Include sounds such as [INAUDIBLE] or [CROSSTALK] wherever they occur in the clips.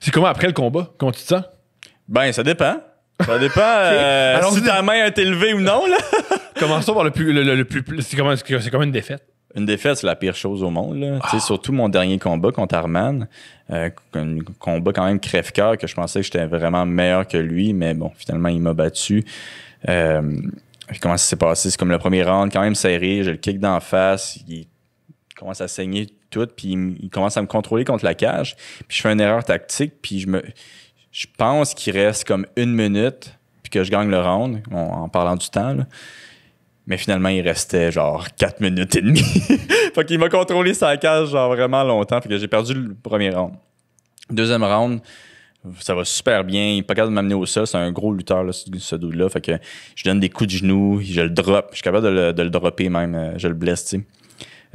C'est comment après le combat? quand tu te sens? Ben, ça dépend. Ça dépend [LAUGHS] euh, si ta main est élevée ou non. Là. [LAUGHS] Commençons par le plus. Le, c'est comme, une défaite. Une défaite, c'est la pire chose au monde. Là. Ah. Surtout mon dernier combat contre Arman. Euh, un combat quand même crève-cœur que je pensais que j'étais vraiment meilleur que lui, mais bon, finalement, il m'a battu. Euh, comment ça s'est passé? C'est comme le premier round, quand même serré. J'ai le kick d'en face. Il commence à saigner tout, puis il, commence à me contrôler contre la cage. Puis je fais une erreur tactique, puis je me je pense qu'il reste comme une minute, puis que je gagne le round, en, parlant du temps. Mais finalement, il restait genre 4 minutes et demie. [LAUGHS] fait qu'il m'a contrôlé sa cage genre vraiment longtemps, fait que j'ai perdu le premier round. Deuxième round, ça va super bien. Il n'est pas capable de m'amener au sol. C'est un gros lutteur, là, ce dude-là. Fait que je donne des coups de genoux, je le drop. Je suis capable de le, de le dropper même. Euh, je le blesse, tu sais.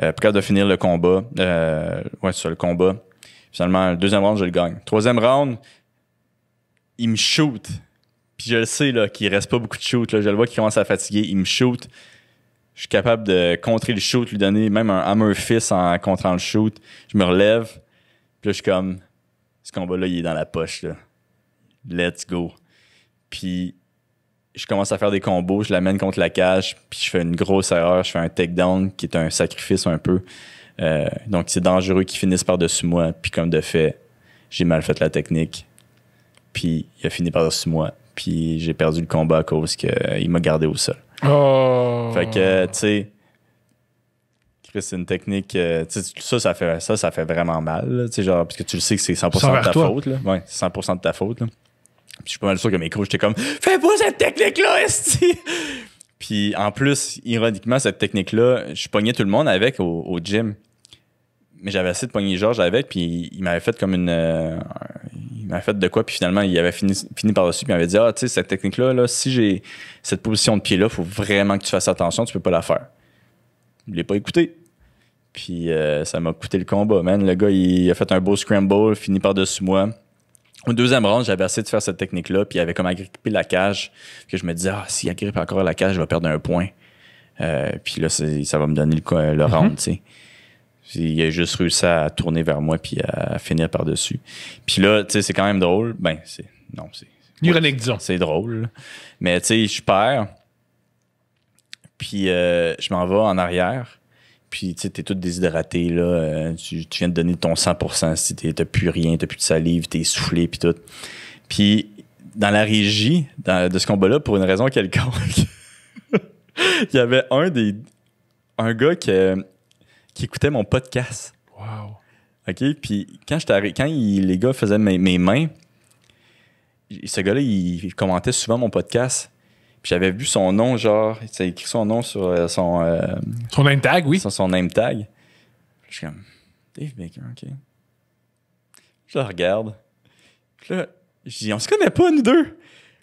Euh, capable de finir le combat, euh, ouais, c'est le combat. Finalement, deuxième round, je le gagne. Troisième round, il me shoot. Puis je le sais là, qu'il reste pas beaucoup de shoot. Je le vois qu'il commence à fatiguer. Il me shoot. Je suis capable de contrer le shoot, lui donner même un hammer fist en contrant le shoot. Je me relève. Puis là, je suis comme, ce combat-là, il est dans la poche. Let's go. Puis je commence à faire des combos, je l'amène contre la cage, puis je fais une grosse erreur, je fais un takedown qui est un sacrifice un peu. Euh, donc c'est dangereux qu'il finisse par-dessus moi, puis comme de fait, j'ai mal fait la technique, puis il a fini par-dessus moi, puis j'ai perdu le combat à cause qu'il euh, m'a gardé au sol. Oh. Fait que, euh, tu sais, c'est une technique, ça, ça fait, ça, ça fait vraiment mal, tu genre, parce que tu le sais que c'est 100% ta, faute, 100 de ta faute, ouais, 100% de ta faute, je suis pas mal sûr que mes coachs étaient comme Fais pas cette technique-là, Esti! [LAUGHS] Puis en plus, ironiquement, cette technique-là, je pognais tout le monde avec au, gym. Mais j'avais essayé de pogner Georges avec, puis il m'avait fait comme une. Euh, il m'avait fait de quoi, puis finalement, il avait fini, fini par-dessus, puis il m'avait dit Ah, tu sais, cette technique-là, si j'ai cette position de pied-là, faut vraiment que tu fasses attention, tu peux pas la faire. Je l'ai pas écouté. Puis euh, ça m'a coûté le combat, man. Le gars, il a fait un beau scramble, fini par-dessus moi. Au deuxième round, j'avais essayé de faire cette technique-là, puis il avait comme agrippé la cage. Que je me disais, ah, s'il agrippe encore la cage, je vais perdre un point. Euh, puis là, ça va me donner le, le round, mm-hmm. tu sais. Il a juste réussi à tourner vers moi puis à finir par-dessus. Puis là, tu sais, c'est quand même drôle. Ben, c'est. Non, c'est. C'est drôle. Mais tu sais, je perds. Puis euh, je m'en vais en arrière. Puis, tu sais, t'es tout déshydraté, là. Euh, tu, viens de donner ton 100%. Si t'as plus rien, t'as plus de salive, t'es soufflé, puis tout. Puis, dans la régie de ce combat-là, pour une raison quelconque, [LAUGHS] il y avait un des... Un gars qui, euh, qui écoutait mon podcast. Wow. OK? Puis, quand, quand les gars faisaient mes, mains, ce gars-là, il commentait souvent mon podcast. Puis j'avais vu son nom, genre, il écrit son nom sur euh, son. Euh, son name tag, oui. Sur son name tag. je suis comme, Dave Baker, ok. Je le regarde. Puis là, je dis, on se connaît pas, nous deux.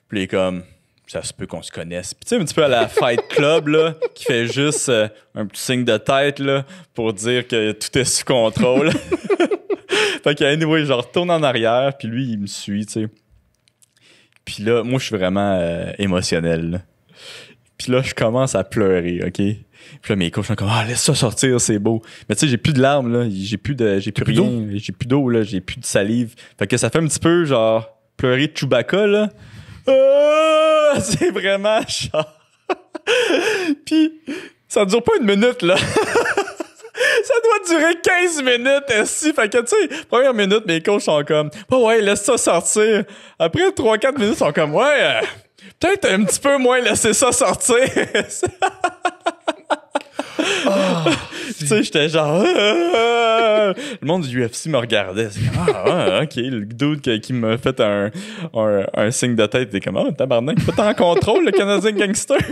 Puis il est comme, ça se peut qu'on se connaisse. Puis tu sais, un petit peu à la Fight Club, là, qui fait juste euh, un petit signe de tête, là, pour dire que tout est sous contrôle. [LAUGHS] fait un anyway, genre, tourne en arrière, puis lui, il me suit, tu sais. Puis là, moi, je suis vraiment euh, émotionnel. Puis là, je commence à pleurer, OK? Puis là, mes coachs sont comme, ah, laisse ça sortir, c'est beau. Mais tu sais, j'ai plus de larmes, là. J'ai plus de, j'ai plus, rien. J'ai plus d'eau, là. J'ai plus de salive. Fait que ça fait un petit peu, genre, pleurer de Chewbacca, là. Ah! [LAUGHS] c'est vraiment chaud! [LAUGHS] » Puis, ça dure pas une minute, là. [LAUGHS] duré 15 minutes, si Fait que, tu sais, première minute, mes coachs sont comme, oh ouais, laisse ça sortir. Après 3-4 minutes, ils sont comme, ouais, euh, peut-être un petit peu moins laisser ça sortir. [LAUGHS] tu sais, j'étais genre. Euh, euh, le monde du UFC me regardait. Comme, ah, ok. Le dude qui, m'a fait un, un, signe de tête était comme, oh, tabarnak, pas en contrôle, le Canadien gangster. [LAUGHS]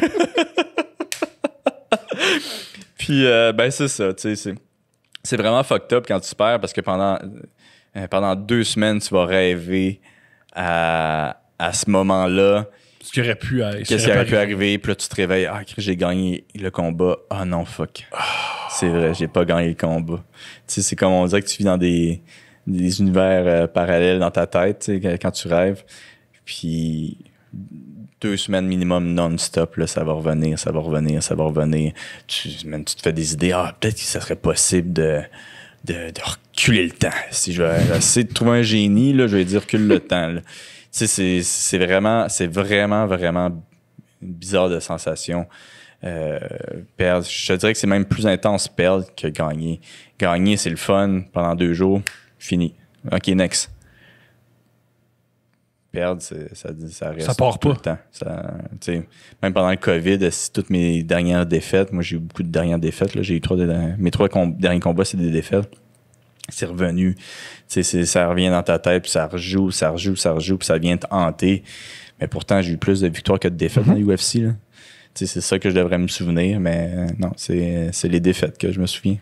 Puis, ben, c'est ça, tu sais c'est vraiment fucked up quand tu perds parce que pendant, euh, pendant deux semaines, tu vas rêver à, ce moment-là. Ce qui aurait pu Qu'est-ce qui aurait pu arriver? Puis là, tu te réveilles. Ah, j'ai gagné le combat. Ah oh, non, fuck. C'est vrai, j'ai pas gagné le combat. Tu sais, c'est comme on dirait que tu vis dans des, univers euh, parallèles dans ta tête, quand tu rêves. Puis deux semaines minimum non-stop, là, ça va revenir, ça va revenir, ça va revenir. Tu, te fais des idées, ah, peut-être que ça serait possible de, de, reculer le temps. Si je vais essayer de trouver un génie, là, je vais dire recule le temps. Tu sais, c'est vraiment, c'est vraiment, vraiment bizarre de sensation. Euh, perdre, je te dirais que c'est même plus intense perdre que gagner. Gagner, c'est le fun pendant deux jours, fini. OK, next perdre, ça, ça reste. Ça part pas. même pendant le COVID, toutes mes dernières défaites, moi j'ai eu beaucoup de dernières défaites. J'ai eu trois de, mes trois derniers combats, c'est des défaites. C'est revenu. Ça revient dans ta tête, puis ça rejoue, ça rejoue, ça rejoue, puis ça vient te hanter. Mais pourtant, j'ai eu plus de victoires que de défaites dans mm-hmm. l'UFC. C'est ça que je devrais me souvenir, mais non, c'est les défaites que je me souviens.